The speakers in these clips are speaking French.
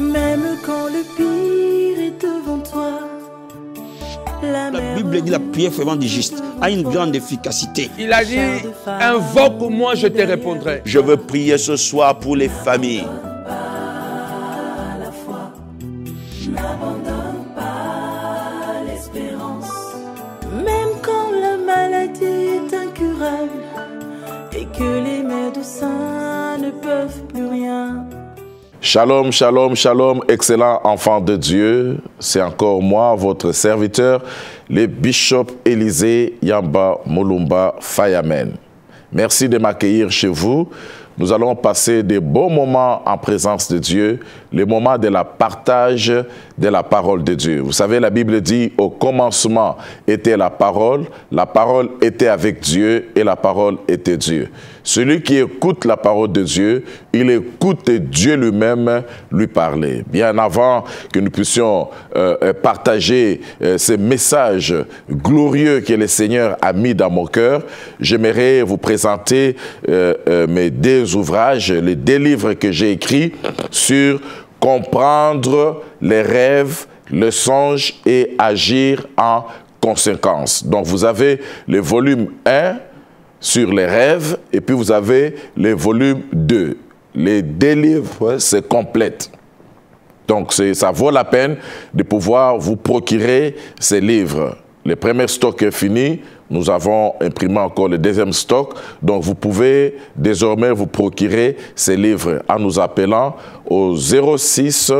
Même quand le pire est devant toi. La, Bible dit la prière fervente du juste a une grande efficacité. Il a dit, invoque-moi, je te répondrai. Je veux prier ce soir pour les familles. Shalom, shalom, shalom, excellent enfant de Dieu. C'est encore moi, votre serviteur, le bishop Élisée Yamba Molumba Fayamen. Merci de m'accueillir chez vous. Nous allons passer des bons moments en présence de Dieu le moment de la partage de la parole de Dieu. Vous savez, la Bible dit, au commencement était la parole, la parole était avec Dieu et la parole était Dieu. Celui qui écoute la parole de Dieu, il écoute Dieu lui-même lui parler. Bien avant que nous puissions euh, partager euh, ce message glorieux que le Seigneur a mis dans mon cœur, j'aimerais vous présenter euh, mes deux ouvrages, les deux livres que j'ai écrits sur comprendre les rêves, le songe et agir en conséquence. Donc vous avez le volume 1 sur les rêves et puis vous avez le volume 2. Les deux livres, c'est complète. Donc ça vaut la peine de pouvoir vous procurer ces livres. Le premier stock est fini, nous avons imprimé encore le deuxième stock. Donc, vous pouvez désormais vous procurer ces livres en nous appelant au 06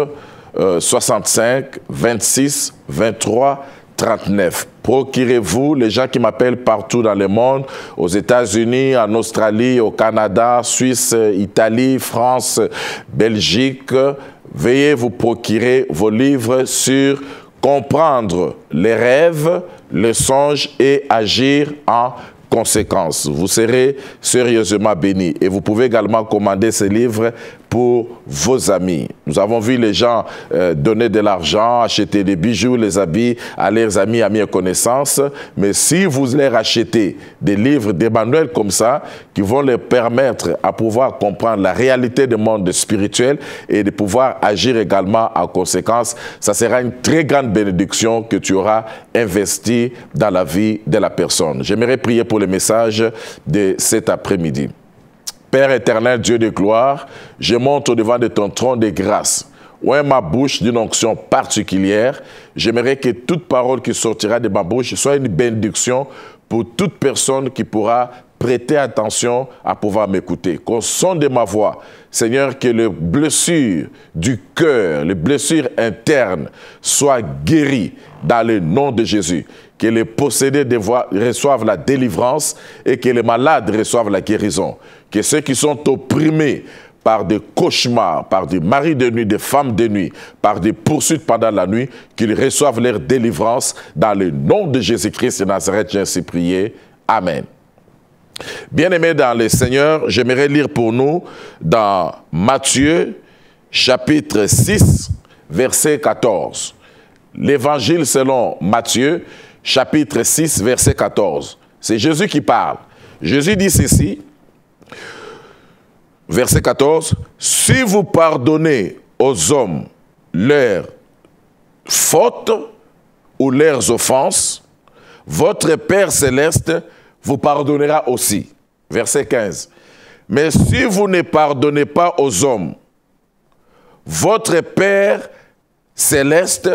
65 26 23 39. Procurez-vous, les gens qui m'appellent partout dans le monde, aux États-Unis, en Australie, au Canada, Suisse, Italie, France, Belgique, veuillez vous procurer vos livres sur comprendre les rêves, le songe et agir en conséquence. Vous serez sérieusement béni. Et vous pouvez également commander ce livre pour vos amis. Nous avons vu les gens euh, donner de l'argent, acheter des bijoux, les habits à leurs amis, à et connaissance. Mais si vous leur achetez des livres, des manuels comme ça, qui vont leur permettre à pouvoir comprendre la réalité du monde spirituel et de pouvoir agir également en conséquence, ça sera une très grande bénédiction que tu auras investi dans la vie de la personne. J'aimerais prier pour le message de cet après-midi. Père éternel, Dieu de gloire, je monte au-devant de ton trône de grâce. Ouais, ma bouche d'une onction particulière. J'aimerais que toute parole qui sortira de ma bouche soit une bénédiction pour toute personne qui pourra prêtez attention à pouvoir m'écouter. Qu'au son de ma voix, Seigneur, que les blessures du cœur, les blessures internes soient guéries dans le nom de Jésus. Que les possédés voix reçoivent la délivrance et que les malades reçoivent la guérison. Que ceux qui sont opprimés par des cauchemars, par des maris de nuit, des femmes de nuit, par des poursuites pendant la nuit, qu'ils reçoivent leur délivrance dans le nom de Jésus-Christ de Nazareth. J'ai ainsi prié. Amen. Bien-aimés dans le Seigneur, j'aimerais lire pour nous dans Matthieu chapitre 6, verset 14. L'évangile selon Matthieu chapitre 6, verset 14. C'est Jésus qui parle. Jésus dit ceci, verset 14, Si vous pardonnez aux hommes leurs fautes ou leurs offenses, votre Père céleste vous pardonnera aussi. Verset 15. Mais si vous ne pardonnez pas aux hommes, votre Père céleste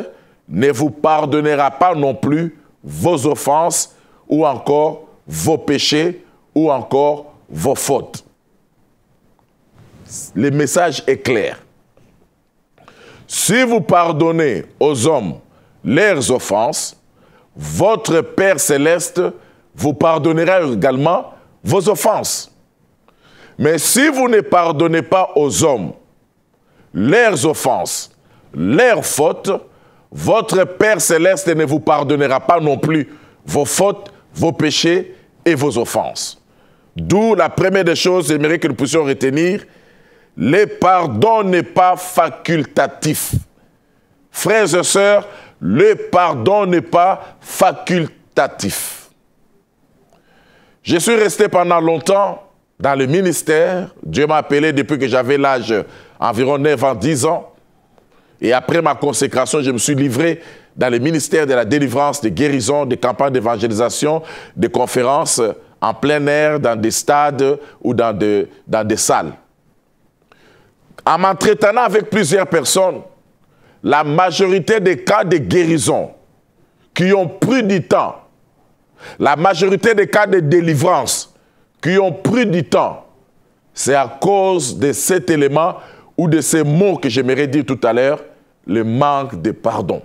ne vous pardonnera pas non plus vos offenses ou encore vos péchés ou encore vos fautes. Le message est clair. Si vous pardonnez aux hommes leurs offenses, votre Père céleste vous pardonnerez également vos offenses. Mais si vous ne pardonnez pas aux hommes leurs offenses, leurs fautes, votre Père céleste ne vous pardonnera pas non plus vos fautes, vos péchés et vos offenses. D'où la première des choses, j'aimerais que nous puissions retenir, le pardon n'est pas facultatif. Frères et sœurs, le pardon n'est pas facultatif. Je suis resté pendant longtemps dans le ministère. Dieu m'a appelé depuis que j'avais l'âge environ 9 ans, 10 ans. Et après ma consécration, je me suis livré dans le ministère de la délivrance, des guérisons, des campagnes d'évangélisation, des conférences en plein air, dans des stades ou dans, dans des salles. En m'entretenant avec plusieurs personnes, la majorité des cas de guérison qui ont pris du temps la majorité des cas de délivrance qui ont pris du temps, c'est à cause de cet élément ou de ces mots que j'aimerais dire tout à l'heure, le manque de pardon.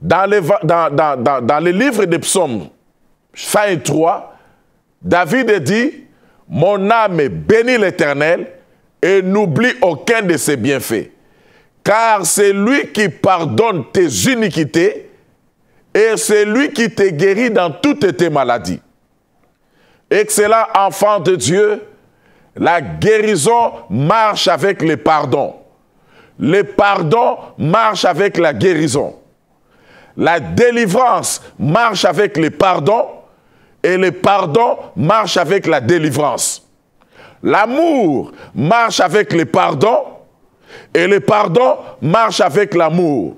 Dans les, livre des psaumes, 3, David dit, « Mon âme bénit l'Éternel et n'oublie aucun de ses bienfaits. Car c'est lui qui pardonne tes iniquités et c'est lui qui te guérit dans toutes tes maladies. Excellent enfant de Dieu, la guérison marche avec le pardon. Le pardon marche avec la guérison. La délivrance marche avec le pardon et le pardon marche avec la délivrance. L'amour marche avec le pardon et le pardon marche avec l'amour.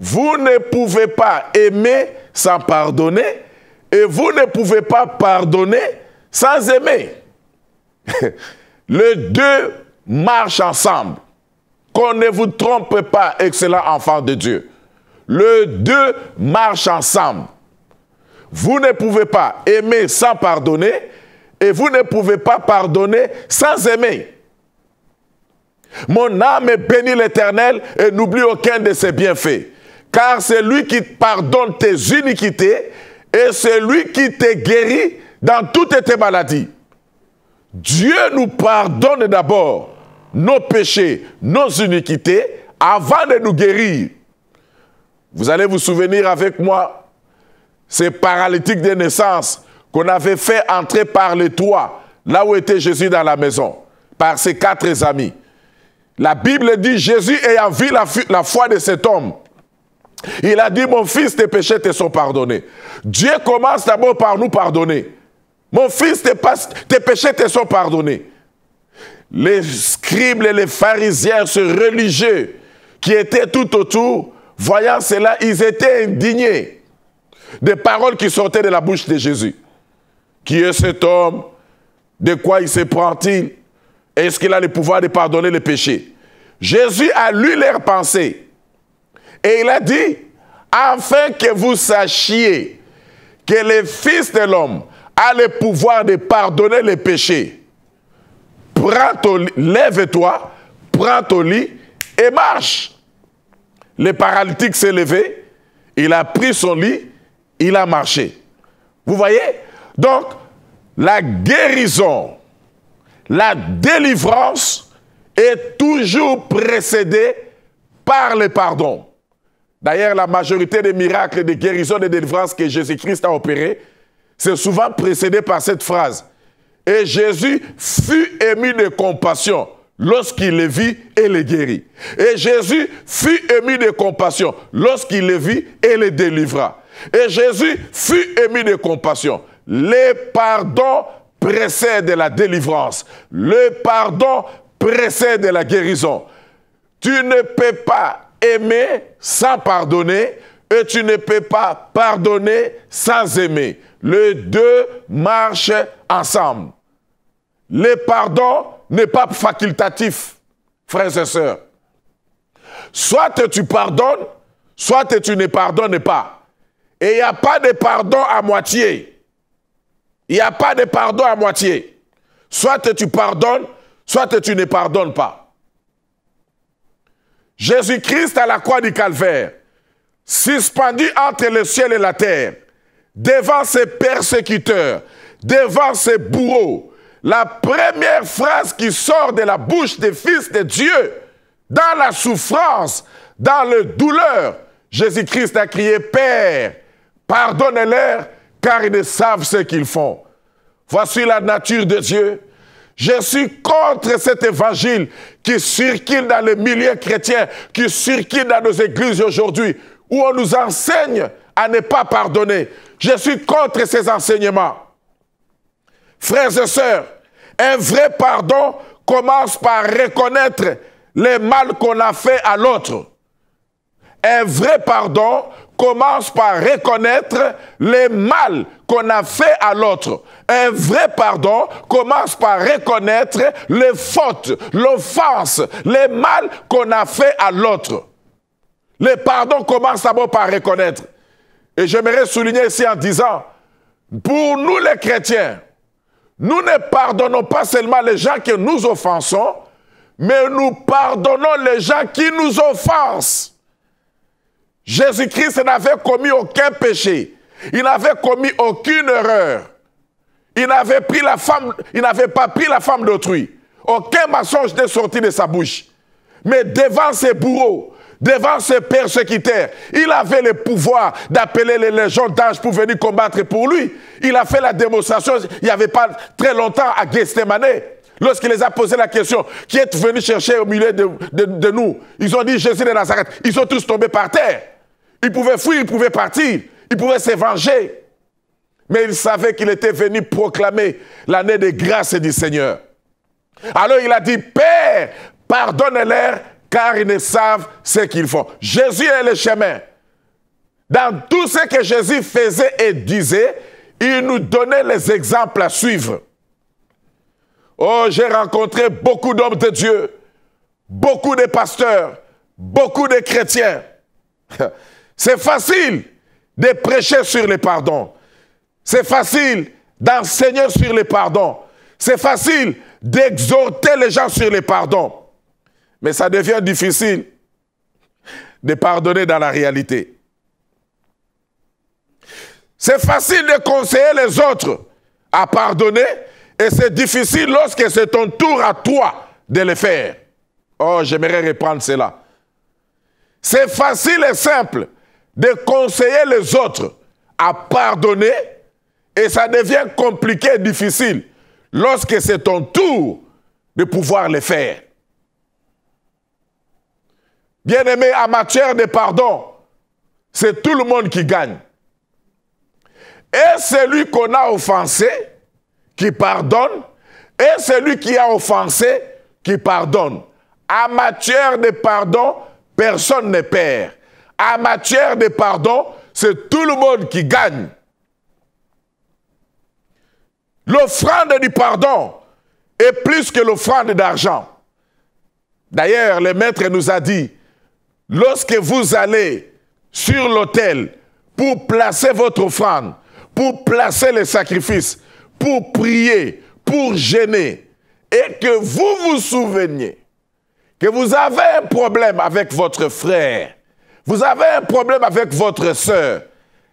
Vous ne pouvez pas aimer sans pardonner et vous ne pouvez pas pardonner sans aimer. Les deux marchent ensemble. Qu'on ne vous trompe pas, excellent enfant de Dieu. Les deux marchent ensemble. Vous ne pouvez pas aimer sans pardonner et vous ne pouvez pas pardonner sans aimer. Mon âme bénit l'Éternel et n'oublie aucun de ses bienfaits car c'est lui qui pardonne tes iniquités et c'est lui qui te guérit dans toutes tes maladies. Dieu nous pardonne d'abord nos péchés, nos iniquités, avant de nous guérir. Vous allez vous souvenir avec moi, ces paralytiques de naissance qu'on avait fait entrer par les toits, là où était Jésus dans la maison, par ses quatre amis. La Bible dit, Jésus ayant vu la, la foi de cet homme, il a dit, mon fils, tes péchés te sont pardonnés. Dieu commence d'abord par nous pardonner. Mon fils, tes, péchés te sont pardonnés. Les scribes et les pharisiens, ce religieux qui étaient tout autour, voyant cela, ils étaient indignés des paroles qui sortaient de la bouche de Jésus. Qui est cet homme De quoi il se prend-il Est-ce qu'il a le pouvoir de pardonner les péchés Jésus a lu leurs pensées. Et il a dit, afin que vous sachiez que le Fils de l'homme a le pouvoir de pardonner les péchés. lève-toi, prends ton lit et marche. Le paralytique s'est levé, il a pris son lit, il a marché. Vous voyez Donc, la guérison, la délivrance est toujours précédée par le pardon. D'ailleurs, la majorité des miracles de guérison et de délivrance que Jésus-Christ a opérés, c'est souvent précédé par cette phrase. Et Jésus fut ému de compassion lorsqu'il les vit et les guérit. Et Jésus fut ému de compassion lorsqu'il les vit et les délivra. Et Jésus fut ému de compassion. Le pardon précède la délivrance. Le pardon précède la guérison. Tu ne peux pas aimer sans pardonner et tu ne peux pas pardonner sans aimer. Les deux marchent ensemble. Le pardon n'est pas facultatif, frères et sœurs. Soit tu pardonnes, soit tu ne pardonnes pas. Et il n'y a pas de pardon à moitié. Il n'y a pas de pardon à moitié. Soit tu pardonnes, soit tu ne pardonnes pas. Jésus-Christ à la croix du calvaire, suspendu entre le ciel et la terre, devant ses persécuteurs, devant ses bourreaux, la première phrase qui sort de la bouche des fils de Dieu, dans la souffrance, dans la douleur, Jésus-Christ a crié, Père, pardonne-leur, car ils ne savent ce qu'ils font. Voici la nature de Dieu. Je suis contre cet évangile qui circule dans les milieux chrétiens, qui circule dans nos églises aujourd'hui, où on nous enseigne à ne pas pardonner. Je suis contre ces enseignements. Frères et sœurs, un vrai pardon commence par reconnaître les mal qu'on a fait à l'autre. Un vrai pardon commence par reconnaître les mal qu'on a fait à l'autre. Un vrai pardon commence par reconnaître les fautes, l'offense, les mal qu'on a fait à l'autre. Le pardon commence d'abord par reconnaître. Et j'aimerais souligner ici en disant, pour nous les chrétiens, nous ne pardonnons pas seulement les gens que nous offensons, mais nous pardonnons les gens qui nous offensent. Jésus-Christ n'avait commis aucun péché. Il n'avait commis aucune erreur. Il n'avait, pris la femme, il n'avait pas pris la femme d'autrui. Aucun mensonge n'est sorti de sa bouche. Mais devant ses bourreaux, devant ses persécuteurs, il avait le pouvoir d'appeler les légions d'âge pour venir combattre pour lui. Il a fait la démonstration, il n'y avait pas très longtemps à Gethsemane. Lorsqu'il les a posé la question, qui est venu chercher au milieu de, de nous Ils ont dit Jésus de Nazareth. Ils sont tous tombés par terre. Il pouvait fuir, il pouvait partir, il pouvait se venger. Mais il savait qu'il était venu proclamer l'année des grâces du Seigneur. Alors il a dit, Père, pardonne-leur, car ils ne savent ce qu'ils font. Jésus est le chemin. Dans tout ce que Jésus faisait et disait, il nous donnait les exemples à suivre. Oh, j'ai rencontré beaucoup d'hommes de Dieu, beaucoup de pasteurs, beaucoup de chrétiens. C'est facile de prêcher sur le pardon. C'est facile d'enseigner sur le pardon. C'est facile d'exhorter les gens sur le pardon. Mais ça devient difficile de pardonner dans la réalité. C'est facile de conseiller les autres à pardonner et c'est difficile lorsque c'est ton tour à toi de le faire. Oh, j'aimerais reprendre cela. C'est facile et simple de conseiller les autres à pardonner et ça devient compliqué et difficile lorsque c'est ton tour de pouvoir le faire. Bien-aimé, en matière de pardon, c'est tout le monde qui gagne. Et celui qu'on a offensé, qui pardonne, et celui qui a offensé, qui pardonne. En matière de pardon, personne ne perd en matière de pardon, c'est tout le monde qui gagne. L'offrande du pardon est plus que l'offrande d'argent. D'ailleurs, le maître nous a dit, lorsque vous allez sur l'autel pour placer votre offrande, pour placer les sacrifices, pour prier, pour gêner, et que vous vous souveniez que vous avez un problème avec votre frère, vous avez un problème avec votre sœur.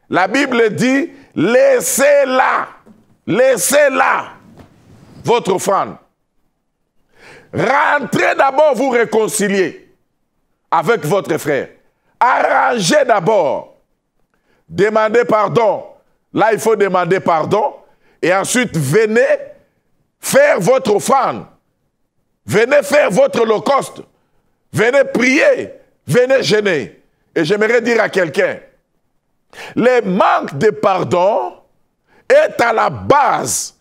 La Bible dit, laissez-la, laissez-la, votre offrande. Rentrez d'abord vous réconcilier avec votre frère. Arrangez d'abord. Demandez pardon. Là, il faut demander pardon. Et ensuite, venez faire votre offrande. Venez faire votre holocauste. Venez prier. Venez gêner. Et j'aimerais dire à quelqu'un, le manque de pardon est à la base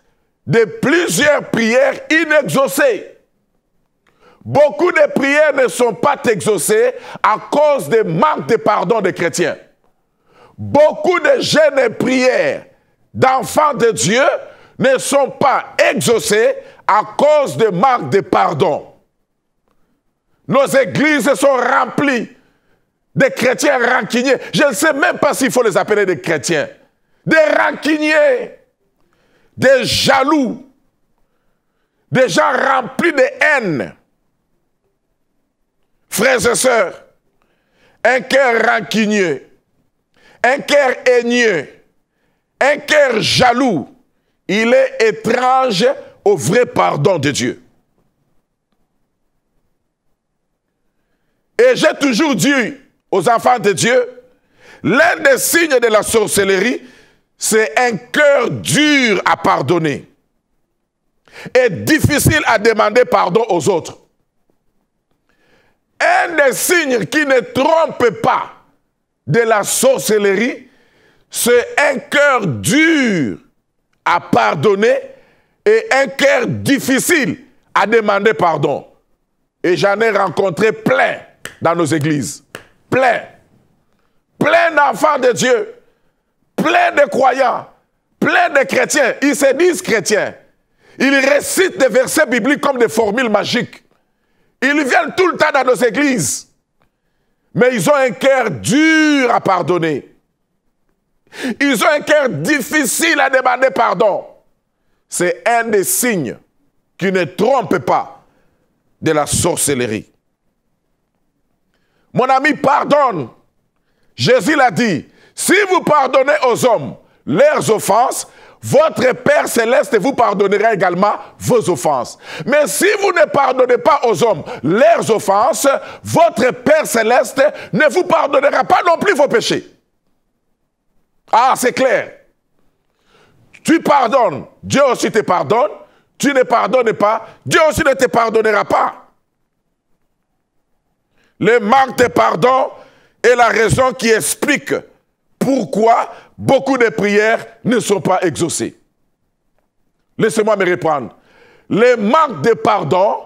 de plusieurs prières inexaucées. Beaucoup de prières ne sont pas exaucées à cause des manques de pardon des chrétiens. Beaucoup de jeunes prières d'enfants de Dieu ne sont pas exaucées à cause des manques de pardon. Nos églises sont remplies des chrétiens rancuniers. Je ne sais même pas s'il faut les appeler des chrétiens. Des rancuniers. Des jaloux. Des gens remplis de haine. Frères et sœurs, un cœur rancunier, un cœur haineux, un cœur jaloux, il est étrange au vrai pardon de Dieu. Et j'ai toujours dit, aux enfants de Dieu, l'un des signes de la sorcellerie, c'est un cœur dur à pardonner et difficile à demander pardon aux autres. Un des signes qui ne trompe pas de la sorcellerie, c'est un cœur dur à pardonner et un cœur difficile à demander pardon. Et j'en ai rencontré plein dans nos églises plein. Plein d'enfants de Dieu. Plein de croyants. Plein de chrétiens. Ils se disent chrétiens. Ils récitent des versets bibliques comme des formules magiques. Ils viennent tout le temps dans nos églises. Mais ils ont un cœur dur à pardonner. Ils ont un cœur difficile à demander pardon. C'est un des signes qui ne trompe pas de la sorcellerie. Mon ami, pardonne. Jésus l'a dit, si vous pardonnez aux hommes leurs offenses, votre Père céleste vous pardonnera également vos offenses. Mais si vous ne pardonnez pas aux hommes leurs offenses, votre Père céleste ne vous pardonnera pas non plus vos péchés. Ah, c'est clair. Tu pardonnes, Dieu aussi te pardonne. Tu ne pardonnes pas, Dieu aussi ne te pardonnera pas. Le manque de pardon est la raison qui explique pourquoi beaucoup de prières ne sont pas exaucées. Laissez-moi me reprendre. Le manque de pardon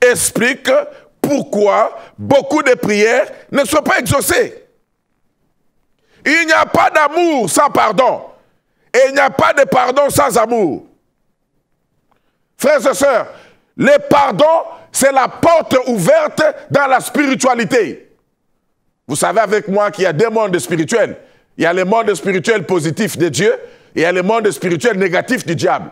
explique pourquoi beaucoup de prières ne sont pas exaucées. Il n'y a pas d'amour sans pardon. Et il n'y a pas de pardon sans amour. Frères et sœurs, le pardon, c'est la porte ouverte dans la spiritualité. Vous savez avec moi qu'il y a deux mondes spirituels. Il y a le monde spirituel positif de Dieu et il y a le monde spirituel négatif du diable.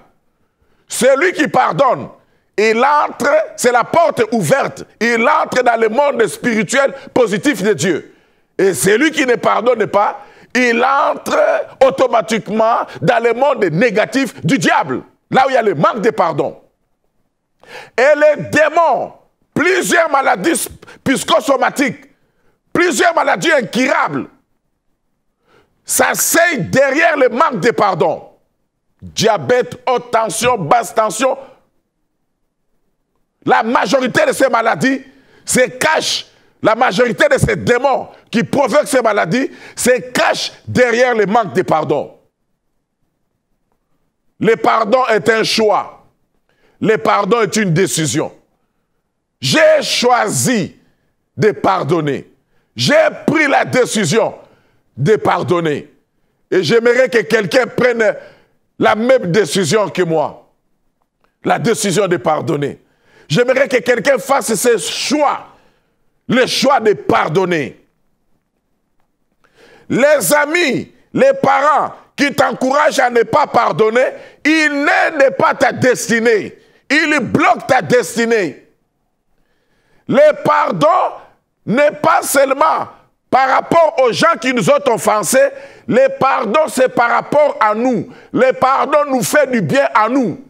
Celui qui pardonne, il entre, c'est la porte ouverte. Il entre dans le monde spirituel positif de Dieu. Et celui qui ne pardonne pas, il entre automatiquement dans le monde négatif du diable, là où il y a le manque de pardon. Et les démons, plusieurs maladies psychosomatiques, plusieurs maladies incurables, s'asseyent derrière le manque de pardon. Diabète, haute tension, basse tension. La majorité de ces maladies se cachent la majorité de ces démons qui provoquent ces maladies se cachent derrière le manque de pardon. Le pardon est un choix. Le pardon est une décision. J'ai choisi de pardonner. J'ai pris la décision de pardonner. Et j'aimerais que quelqu'un prenne la même décision que moi. La décision de pardonner. J'aimerais que quelqu'un fasse ce choix. Le choix de pardonner. Les amis, les parents qui t'encouragent à ne pas pardonner, ils n'est pas ta destinée il bloque ta destinée. Le pardon n'est pas seulement par rapport aux gens qui nous ont offensés, le pardon c'est par rapport à nous. Le pardon nous fait du bien à nous.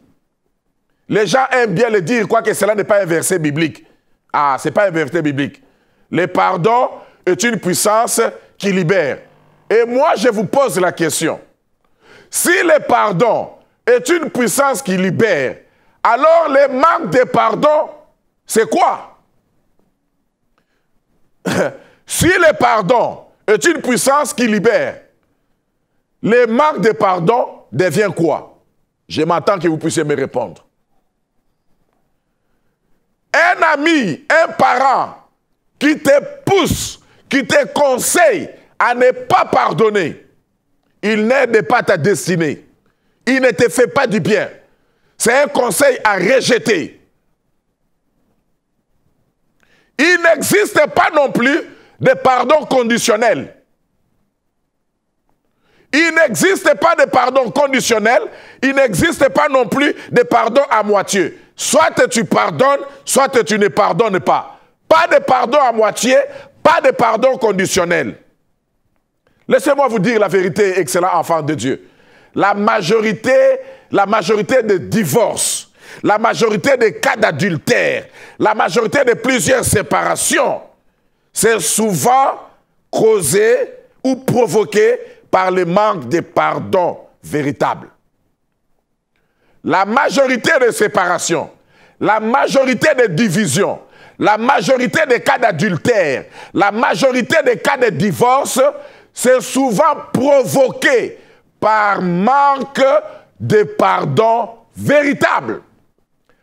Les gens aiment bien le dire, quoique cela n'est pas un verset biblique. Ah, ce n'est pas un verset biblique. Le pardon est une puissance qui libère. Et moi, je vous pose la question. Si le pardon est une puissance qui libère, alors les marques de pardon, c'est quoi Si le pardon est une puissance qui libère, les marques de pardon devient quoi Je m'attends que vous puissiez me répondre. Un ami, un parent qui te pousse, qui te conseille à ne pas pardonner, il n'aide pas ta destinée. Il ne te fait pas du bien. C'est un conseil à rejeter. Il n'existe pas non plus de pardon conditionnel. Il n'existe pas de pardon conditionnel, il n'existe pas non plus de pardon à moitié. Soit tu pardonnes, soit tu ne pardonnes pas. Pas de pardon à moitié, pas de pardon conditionnel. Laissez-moi vous dire la vérité, excellent enfant de Dieu. La majorité la majorité des divorces, la majorité des cas d'adultère, la majorité de plusieurs séparations, c'est souvent causé ou provoqué par le manque de pardon véritable. La majorité des séparations, la majorité des divisions, la majorité des cas d'adultère, la majorité des cas de divorce, c'est souvent provoqué par manque des pardons véritables.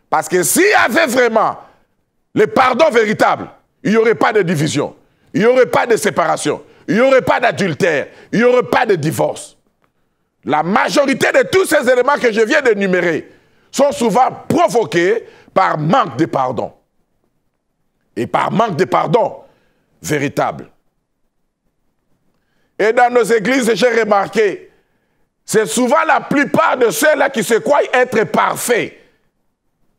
Parce que s'il y avait vraiment les pardons véritables, il n'y aurait pas de division, il n'y aurait pas de séparation, il n'y aurait pas d'adultère, il n'y aurait pas de divorce. La majorité de tous ces éléments que je viens d'énumérer sont souvent provoqués par manque de pardon. Et par manque de pardon véritable. Et dans nos églises, j'ai remarqué c'est souvent la plupart de ceux-là qui se croient être parfaits,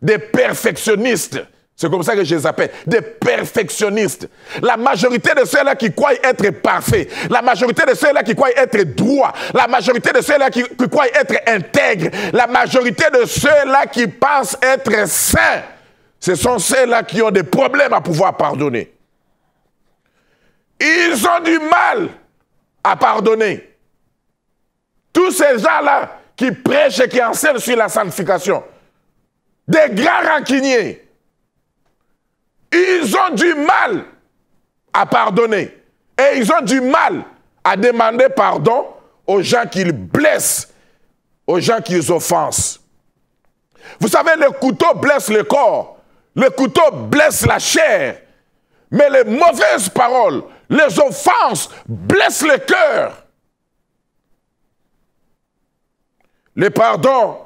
des perfectionnistes. C'est comme ça que je les appelle, des perfectionnistes. La majorité de ceux-là qui croient être parfaits, la majorité de ceux-là qui croient être droits, la majorité de ceux-là qui, qui, croient être intègres, la majorité de ceux-là qui pensent être saints, ce sont ceux-là qui ont des problèmes à pouvoir pardonner. Ils ont du mal à pardonner. Tous ces gens-là qui prêchent et qui enseignent sur la sanctification, des grands rancuniers, ils ont du mal à pardonner. Et ils ont du mal à demander pardon aux gens qu'ils blessent, aux gens qu'ils offensent. Vous savez, le couteau blesse le corps, le couteau blesse la chair, mais les mauvaises paroles, les offenses blessent le cœur. Le pardon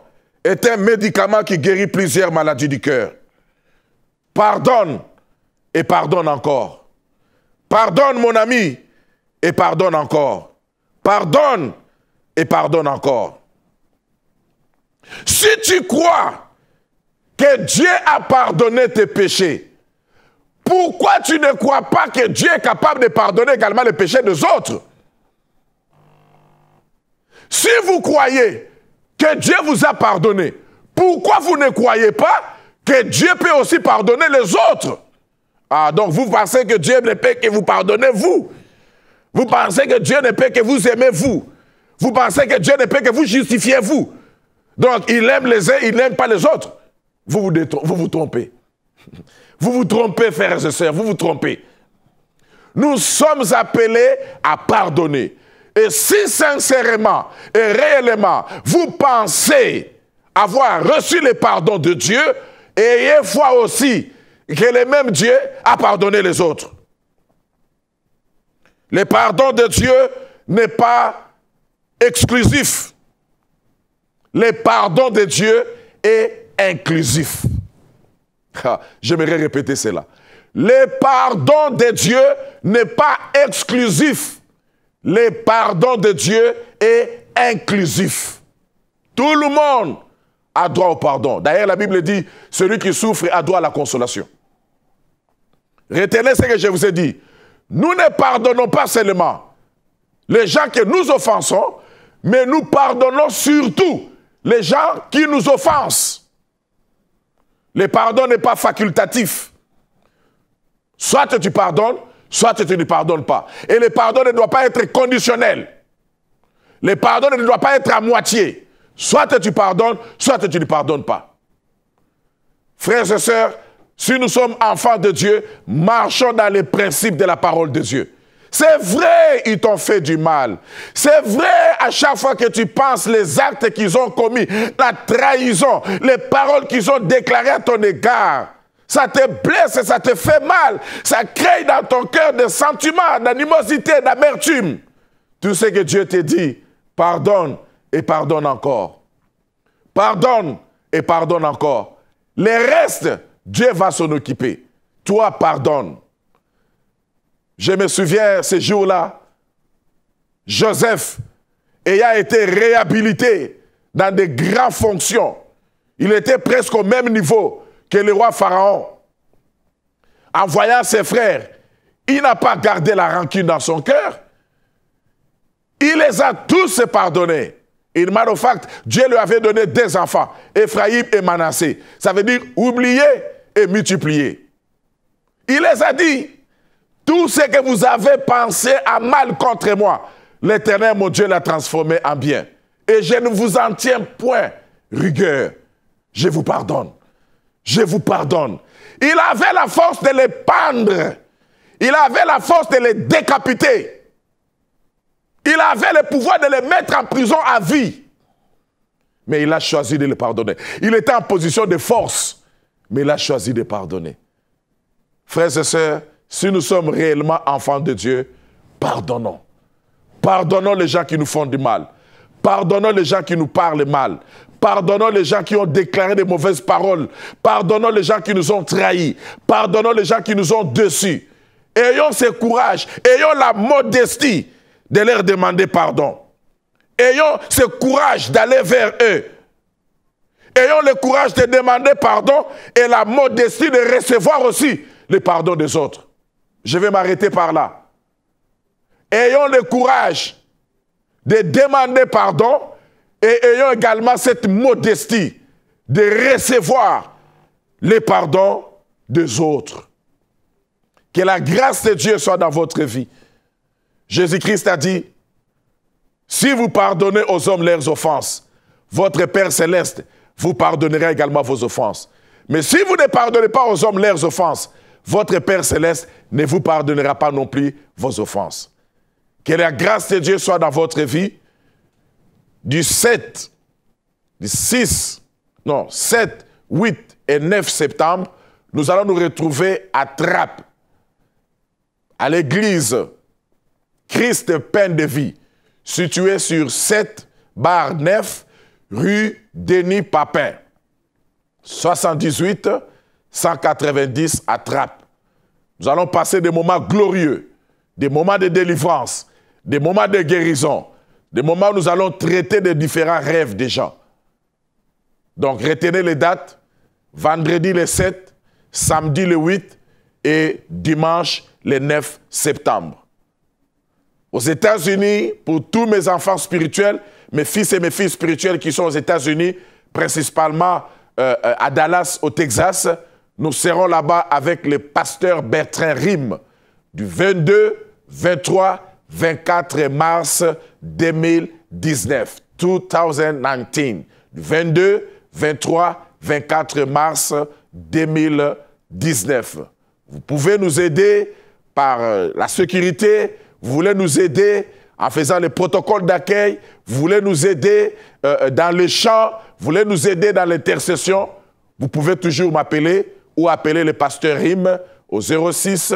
est un médicament qui guérit plusieurs maladies du cœur. Pardonne et pardonne encore. Pardonne mon ami et pardonne encore. Pardonne et pardonne encore. Si tu crois que Dieu a pardonné tes péchés, pourquoi tu ne crois pas que Dieu est capable de pardonner également les péchés des autres Si vous croyez que Dieu vous a pardonné, pourquoi vous ne croyez pas que Dieu peut aussi pardonner les autres Ah, donc vous pensez que Dieu ne peut que vous pardonnez vous. Vous pensez que Dieu ne peut que vous aimez vous. Vous pensez que Dieu ne peut que vous justifiez vous. Donc il aime les uns, il n'aime pas les autres. Vous vous, vous vous trompez. Vous vous trompez, frères et sœurs, vous vous trompez. Nous sommes appelés à pardonner. Et si sincèrement et réellement vous pensez avoir reçu le pardon de Dieu, ayez foi aussi que le même Dieu a pardonné les autres. Le pardon de Dieu n'est pas exclusif. Le pardon de Dieu est inclusif. J'aimerais répéter cela. Le pardon de Dieu n'est pas exclusif. Le pardon de Dieu est inclusif. Tout le monde a droit au pardon. D'ailleurs, la Bible dit, celui qui souffre a droit à la consolation. Retenez ce que je vous ai dit. Nous ne pardonnons pas seulement les gens que nous offensons, mais nous pardonnons surtout les gens qui nous offensent. Le pardon n'est pas facultatif. Soit tu pardonnes, soit tu ne pardonnes pas. Et le pardon ne doit pas être conditionnel. Le pardon ne doit pas être à moitié. Soit tu pardonnes, soit tu ne pardonnes pas. Frères et sœurs, si nous sommes enfants de Dieu, marchons dans les principes de la parole de Dieu. C'est vrai, ils t'ont fait du mal. C'est vrai, à chaque fois que tu penses les actes qu'ils ont commis, la trahison, les paroles qu'ils ont déclarées à ton égard, ça te blesse ça te fait mal. Ça crée dans ton cœur des sentiments d'animosité, d'amertume. Tout ce que Dieu te dit, pardonne et pardonne encore. Pardonne et pardonne encore. Les restes, Dieu va s'en occuper. Toi, pardonne. Je me souviens ces jours-là, Joseph ayant été réhabilité dans de grandes fonctions, il était presque au même niveau que le roi Pharaon, en voyant ses frères, il n'a pas gardé la rancune dans son cœur. Il les a tous pardonnés. Il mal au fact, Dieu lui avait donné des enfants, Ephraim et Manassé. Ça veut dire oublier et multiplier. Il les a dit, tout ce que vous avez pensé à mal contre moi, l'Éternel, mon Dieu, l'a transformé en bien. Et je ne vous en tiens point rigueur. Je vous pardonne je vous pardonne. Il avait la force de les pendre. Il avait la force de les décapiter. Il avait le pouvoir de les mettre en prison à vie. Mais il a choisi de les pardonner. Il était en position de force, mais il a choisi de pardonner. Frères et sœurs, si nous sommes réellement enfants de Dieu, pardonnons. Pardonnons les gens qui nous font du mal. Pardonnons les gens qui nous parlent mal. Pardonnons les gens qui ont déclaré des mauvaises paroles. Pardonnons les gens qui nous ont trahis. Pardonnons les gens qui nous ont déçus. Ayons ce courage. Ayons la modestie de leur demander pardon. Ayons ce courage d'aller vers eux. Ayons le courage de demander pardon et la modestie de recevoir aussi le pardon des autres. Je vais m'arrêter par là. Ayons le courage de demander pardon et ayant également cette modestie de recevoir les pardons des autres. Que la grâce de Dieu soit dans votre vie. Jésus-Christ a dit, si vous pardonnez aux hommes leurs offenses, votre Père céleste vous pardonnera également vos offenses. Mais si vous ne pardonnez pas aux hommes leurs offenses, votre Père céleste ne vous pardonnera pas non plus vos offenses. Que la grâce de Dieu soit dans votre vie du 7, du 6, non, 7, 8 et 9 septembre, nous allons nous retrouver à Trappe, à l'église Christ Pain de Vie, située sur 7 bar 9, rue Denis Papin, 78 190 à Trappe. Nous allons passer des moments glorieux, des moments de délivrance, des moments de guérison, des moments où nous allons traiter des différents rêves des gens. Donc retenez les dates. Vendredi le 7, samedi le 8 et dimanche le 9 septembre. Aux États-Unis, pour tous mes enfants spirituels, mes fils et mes filles spirituels qui sont aux États-Unis, principalement euh, euh, à Dallas, au Texas, nous serons là-bas avec le pasteur Bertrand Rime du 22, 23 24 mars 2019, 2019, 22, 23, 24 mars 2019. Vous pouvez nous aider par euh, la sécurité, vous voulez nous aider en faisant les protocoles d'accueil, vous voulez nous aider euh, euh, dans le champ. vous voulez nous aider dans l'intercession, vous pouvez toujours m'appeler ou appeler le pasteur Rim au 06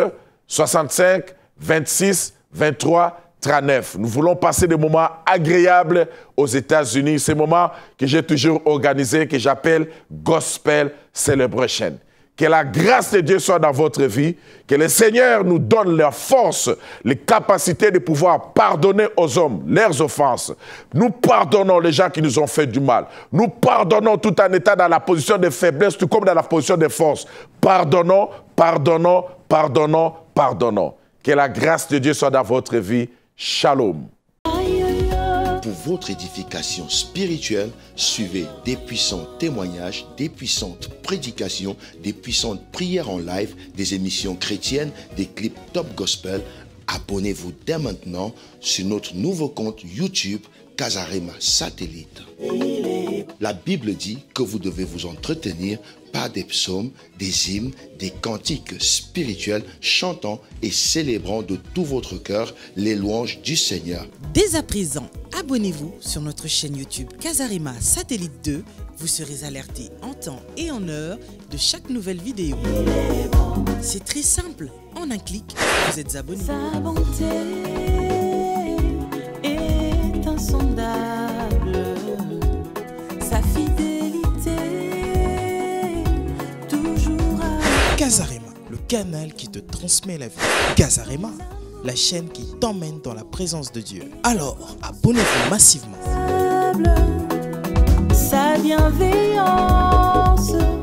65 26 23 39. Nous voulons passer des moments agréables aux États-Unis, ces moments que j'ai toujours organisés, que j'appelle Gospel Celebration. Que la grâce de Dieu soit dans votre vie, que le Seigneur nous donne la force, les capacités de pouvoir pardonner aux hommes leurs offenses. Nous pardonnons les gens qui nous ont fait du mal. Nous pardonnons tout en État dans la position de faiblesse, tout comme dans la position de force. Pardonnons, pardonnons, pardonnons, pardonnons. Que la grâce de Dieu soit dans votre vie. Shalom. Pour votre édification spirituelle, suivez des puissants témoignages, des puissantes prédications, des puissantes prières en live, des émissions chrétiennes, des clips top gospel abonnez-vous dès maintenant sur notre nouveau compte YouTube Casarima Satellite. La Bible dit que vous devez vous entretenir par des psaumes, des hymnes, des cantiques spirituels, chantant et célébrant de tout votre cœur les louanges du Seigneur. Dès à présent, abonnez-vous sur notre chaîne YouTube Casarima Satellite 2. Vous serez alerté en temps et en heure de chaque nouvelle vidéo. C'est très simple en un clic, vous êtes abonné. Sa bonté est insondable. Sa fidélité, toujours Casarema, le canal qui te transmet la vie. Casarema, la chaîne qui t'emmène dans la présence de Dieu. Alors, abonnez-vous massivement. Sa bienveillance.